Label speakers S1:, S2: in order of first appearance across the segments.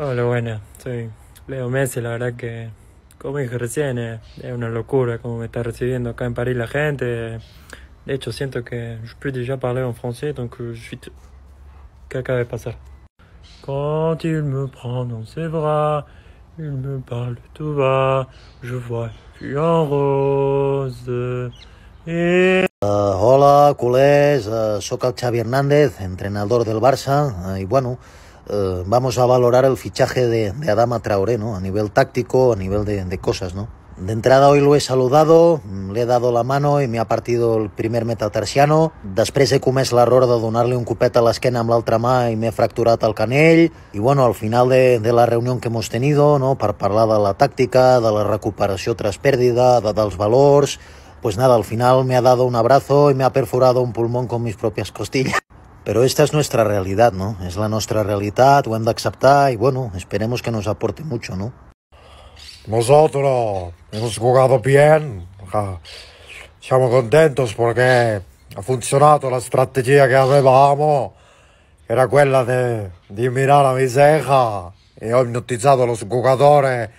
S1: Hola, buena, soy Leo Messi, la verdad que como dije recién, eh, es una locura como me está recibiendo acá en París la gente. De hecho, siento que yo puedo déjà parler en francés, donc euh, je ¿Qué acaba de pasar?
S2: Cuando él me prend en ses brazos, il me parle tout bas, je vois
S3: en rose. Ah, hola, culés, ah, soy Xavi Hernández, entrenador del Barça, y ah, bueno, eh, vamos a valorar el fichaje de, de, Adama Traoré, ¿no? A nivel táctico, a nivel de, de cosas, ¿no? De entrada hoy lo he saludado, mm, le he dado la mano i m'ha partit el primer metatarsiano. Després he comès l'error de donar-li un copet a l'esquena amb l'altra mà i m'he fracturat el canell. I bueno, al final de, de la reunió que hemos tenido, no, per parlar de la tàctica, de la recuperació tras pérdida, de, dels valors... Pues nada, al final me ha dado un abrazo y me ha perforado un pulmón con mis propias costillas. Pero esta es nuestra realidad, no? Es la nuestra realidad ho hem
S4: y bueno, esperemos que nos aporte mucho, no? Nosotros hemos jugado bien, Estamos contentos porque ha funcionado la estrategia que habíamos era quella de mirar a Miseja e ho los lo giocatore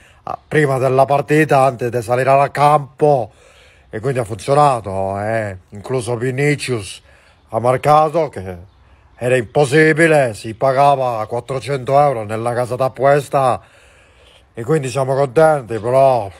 S4: prima della partita, antes de salir al campo y quindi ha funcionado. eh. incluso Vinicius ha marcado que era impossibile, si pagava 400 euro nella casa d'apposta e quindi siamo contenti, però